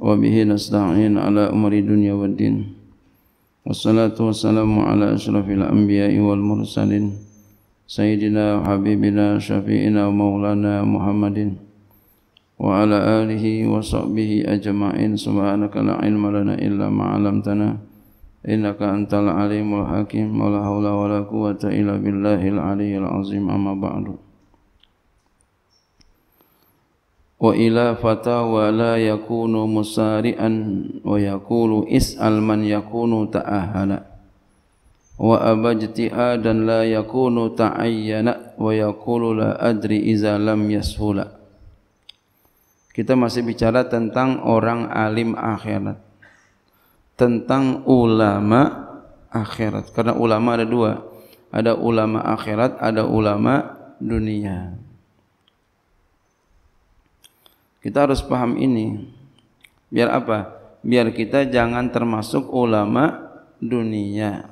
wa nasdahin ala umuri dunia waddin wassalatu ala asyrafil anbiya'i wal mursalin sayyidina habibina syafi'ina maulana muhammadin wa ala alihi wa ajma'in subhanaka la ma'alamtana innaka antal alimul hakim wa la hawla wa la quwata illa billahil وإلى فتاوى لا يكون مسارئا ويقول اسأل من يكون تأهلا وأبى اجتهادا لا يكون تعينا ويقول لا أدري إذا لم يسهلا Kita masih bicara tentang orang alim akhirat Tentang ulama akhirat Karena ulama ada dua Ada ulama akhirat, ada ulama dunia Kita harus paham ini. Biar apa? Biar kita jangan termasuk ulama dunia.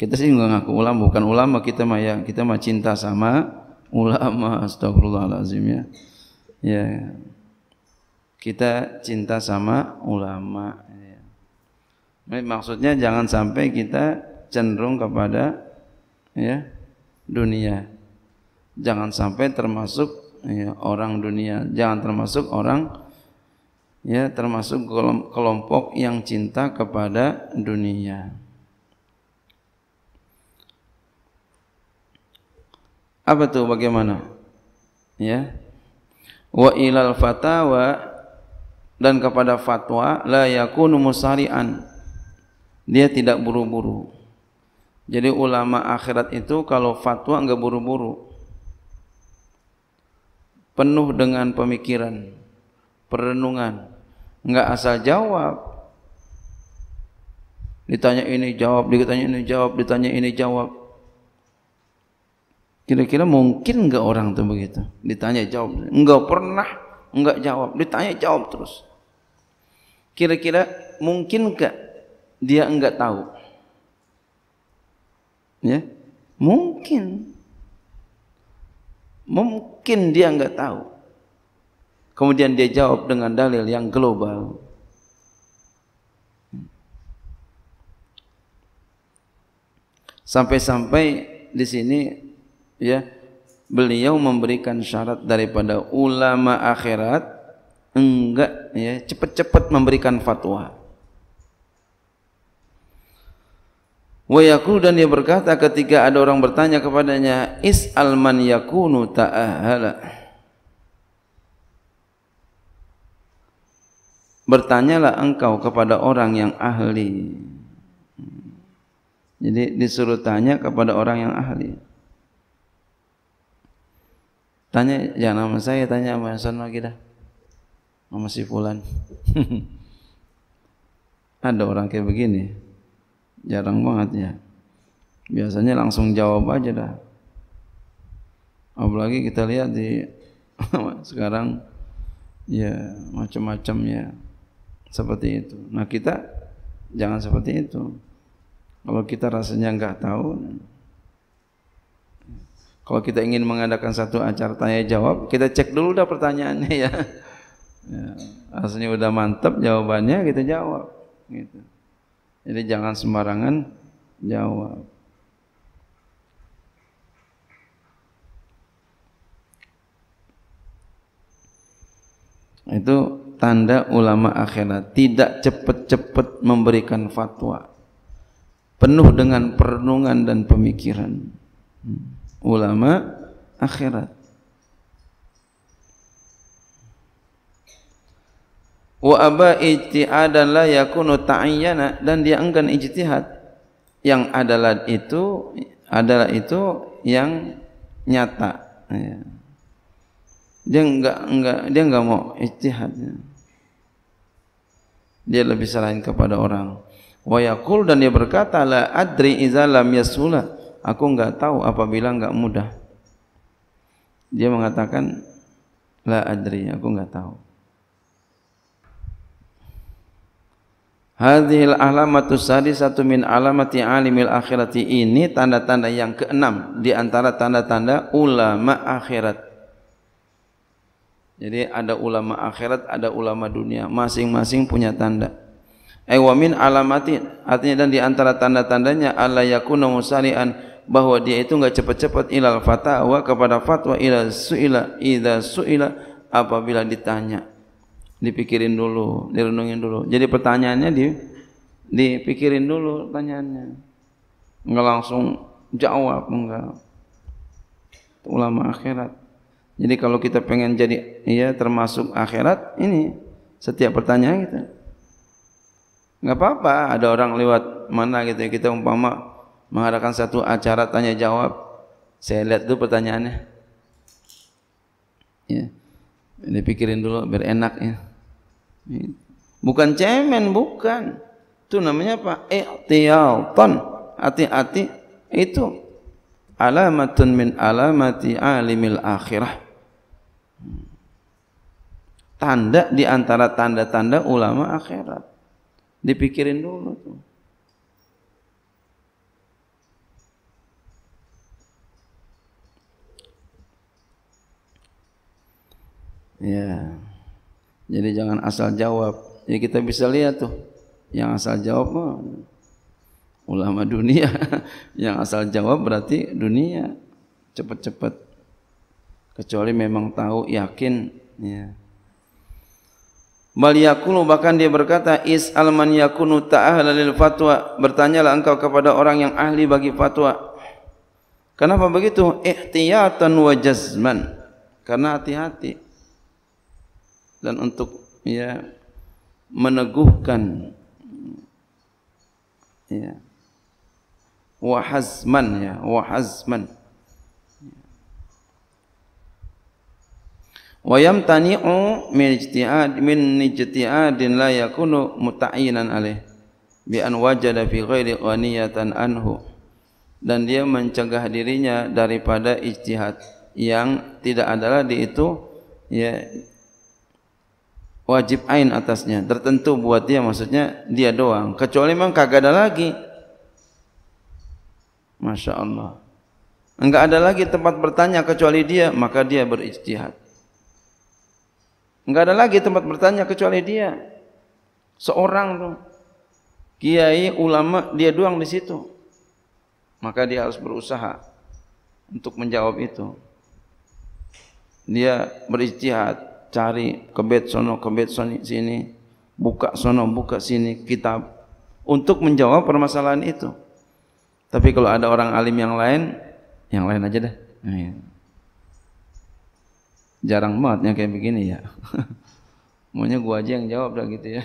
Kita sih enggak ngaku ulama, bukan ulama kita mah yang Kita mah cinta sama ulama. Astagfirullahalazim ya. Ya. Kita cinta sama ulama. Ya. Maksudnya jangan sampai kita cenderung kepada ya dunia. Jangan sampai termasuk ya, orang dunia. Jangan termasuk orang ya termasuk kelompok yang cinta kepada dunia. Apa tuh bagaimana? Ya. Wa ilal fatawa dan kepada fatwa la yakunu musari'an. Dia tidak buru-buru. Jadi ulama akhirat itu kalau fatwa enggak buru-buru penuh dengan pemikiran, perenungan. Enggak asal jawab. Ditanya ini jawab, ditanya ini jawab, ditanya ini jawab. Kira-kira mungkin enggak orang tuh begitu? Ditanya jawab, enggak pernah enggak jawab, ditanya jawab terus. Kira-kira mungkin enggak dia enggak tahu? Ya, mungkin Mungkin dia nggak tahu. Kemudian dia jawab dengan dalil yang global. Sampai-sampai di sini ya beliau memberikan syarat daripada ulama akhirat enggak ya cepat-cepat memberikan fatwa. Wayakul dan dia berkata ketika ada orang bertanya kepadanya, Is alman yakunu ta'ahala. Bertanyalah engkau kepada orang yang ahli. Jadi disuruh tanya kepada orang yang ahli. Tanya jangan ya, nama saya, tanya sama Sono kita. Sama si Fulan. ada orang kayak begini jarang banget ya biasanya langsung jawab aja dah apalagi kita lihat di sekarang ya macam-macam ya seperti itu nah kita jangan seperti itu kalau kita rasanya nggak tahu kalau kita ingin mengadakan satu acara tanya jawab, kita cek dulu dah pertanyaannya ya. ya rasanya udah mantep jawabannya, kita jawab. Gitu. Jadi jangan sembarangan jawab. Itu tanda ulama akhirat tidak cepat-cepat memberikan fatwa. Penuh dengan perenungan dan pemikiran. Hmm. Ulama akhirat. wa aba ijtihadan la yakunu ta'ayyana dan dia enggan ijtihad yang adalah itu adalah itu yang nyata ya. dia enggak enggak dia enggak mau ijtihad dia lebih selain kepada orang wa yaqul dan dia berkata la adri idza lam yasula aku enggak tahu apabila enggak mudah dia mengatakan la adri aku enggak tahu Hadhil alamatu satu min alamati alimil akhirati ini tanda-tanda yang keenam di antara tanda-tanda ulama akhirat. Jadi ada ulama akhirat, ada ulama dunia, masing-masing punya tanda. Eh, Ai min alamati artinya dan di antara tanda-tandanya alla yakuna musari'an bahwa dia itu enggak cepat-cepat ilal fatawa kepada fatwa ila suila idza suila apabila ditanya dipikirin dulu, direnungin dulu. Jadi pertanyaannya di dipikirin dulu pertanyaannya. Enggak langsung jawab, enggak. Itu ulama akhirat. Jadi kalau kita pengen jadi ya termasuk akhirat ini setiap pertanyaan kita. Enggak apa-apa, ada orang lewat mana gitu ya, kita umpama mengadakan satu acara tanya jawab. Saya lihat tuh pertanyaannya. Ya. Dipikirin dulu biar enak ya. Bukan cemen, bukan. Itu namanya apa? Iqtiyatan. Hati-hati itu alamatun min alamati alimil akhirah. Tanda di antara tanda-tanda ulama akhirat. Dipikirin dulu tuh. Yeah. Jadi jangan asal jawab. Ya kita bisa lihat tuh yang asal jawab mah ulama dunia. yang asal jawab berarti dunia cepat-cepat. Kecuali memang tahu yakin ya. Bal yakunu bahkan dia berkata is alman yakunu ta'ahla lil fatwa bertanyalah engkau kepada orang yang ahli bagi fatwa Kenapa begitu ihtiyatan wa jazman karena hati-hati dan untuk ya meneguhkan ya wahazman ya wahazman wa yamtani'u min ijtihad min ijtihadin la yakunu muta'inan alaih bi an wajada fi ghairi waniyatan anhu dan dia mencegah dirinya daripada ijtihad yang tidak adalah di itu ya wajib ain atasnya tertentu buat dia maksudnya dia doang kecuali memang kagak ada lagi Masya Allah enggak ada lagi tempat bertanya kecuali dia maka dia berijtihad enggak ada lagi tempat bertanya kecuali dia seorang tuh kiai ulama dia doang di situ maka dia harus berusaha untuk menjawab itu dia berijtihad cari kebet sono kebet soni sini buka sono buka sini kitab untuk menjawab permasalahan itu tapi kalau ada orang alim yang lain yang lain aja dah nah, iya. jarang banget yang kayak begini ya maunya gua aja yang jawab dah gitu ya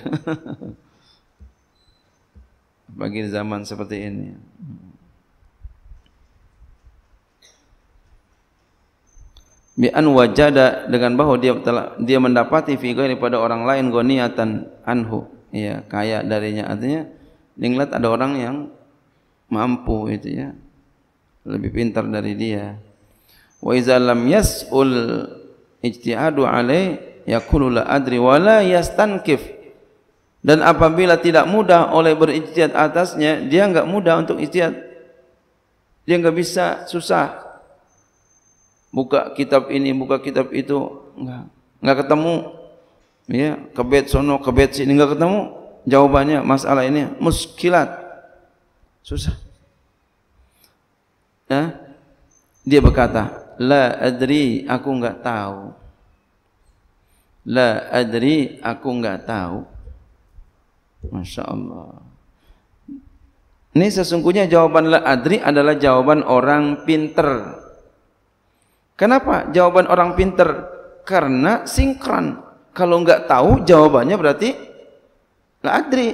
bagi zaman seperti ini bi an wajada dengan bahwa dia telah dia mendapati fi ghairi pada orang lain goniatan anhu ya kaya darinya artinya dinglat ada orang yang mampu itu ya lebih pintar dari dia wa iza lam yas'ul ijtihadu alai yaqulu la adri wa la yastankif dan apabila tidak mudah oleh berijtihad atasnya dia enggak mudah untuk ijtihad dia enggak bisa susah buka kitab ini, buka kitab itu, enggak enggak ketemu. Ya, ke bed sono, ke bed sini enggak ketemu. Jawabannya masalah ini muskilat. Susah. Ya. Dia berkata, "La adri, aku enggak tahu." La adri, aku enggak tahu. Masya Allah. Ini sesungguhnya jawaban la adri adalah jawaban orang pinter Kenapa? Jawaban orang pinter karena sinkron. Kalau nggak tahu jawabannya berarti nggak adri.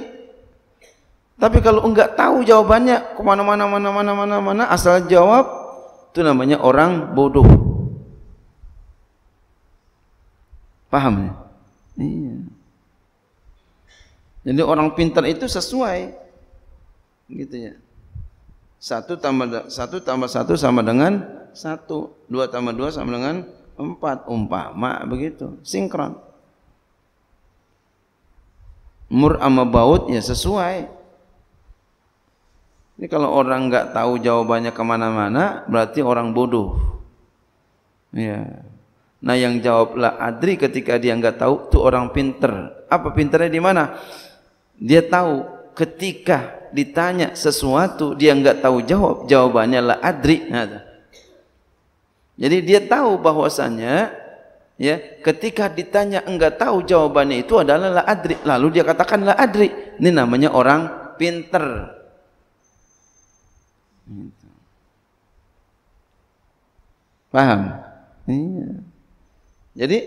Tapi kalau enggak tahu jawabannya kemana-mana, mana-mana, mana-mana, asal jawab itu namanya orang bodoh. Paham? Ya? Iya. Jadi orang pintar itu sesuai gitu ya. Satu tambah satu tambah satu sama dengan satu dua tambah dua sama dengan empat umpama begitu sinkron mur ama baut ya sesuai ini kalau orang nggak tahu jawabannya kemana-mana berarti orang bodoh ya nah yang jawablah adri ketika dia nggak tahu tuh orang pinter apa pinternya di mana dia tahu ketika ditanya sesuatu dia nggak tahu jawab jawabannya lah adri nah, jadi dia tahu bahwasannya ya ketika ditanya enggak tahu jawabannya itu adalah la adri. Lalu dia katakan la adri. Ini namanya orang pinter. Paham? Iya. Jadi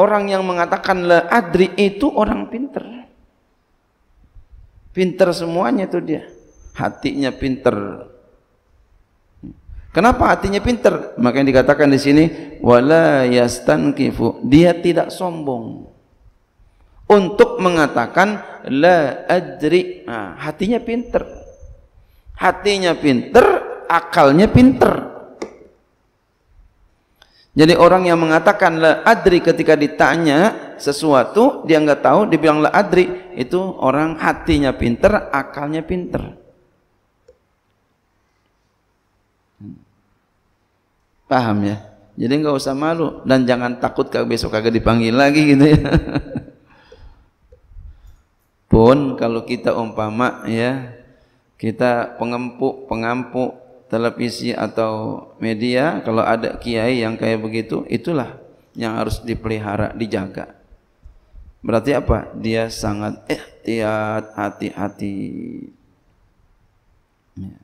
orang yang mengatakan la adri itu orang pinter. Pinter semuanya itu dia. Hatinya pinter, Kenapa hatinya pintar? Makanya dikatakan di sini wala yastankifu. Dia tidak sombong. Untuk mengatakan la adri. Nah, hatinya pintar. Hatinya pintar, akalnya pintar. Jadi orang yang mengatakan la adri ketika ditanya sesuatu dia nggak tahu dibilang la adri itu orang hatinya pinter akalnya pinter Paham ya? Jadi nggak usah malu dan jangan takut kalau besok kagak dipanggil lagi gitu ya. Pun kalau kita umpama ya kita pengempuk, pengampu televisi atau media kalau ada kiai yang kayak begitu itulah yang harus dipelihara, dijaga. Berarti apa? Dia sangat ikhtiat hati-hati. Ya.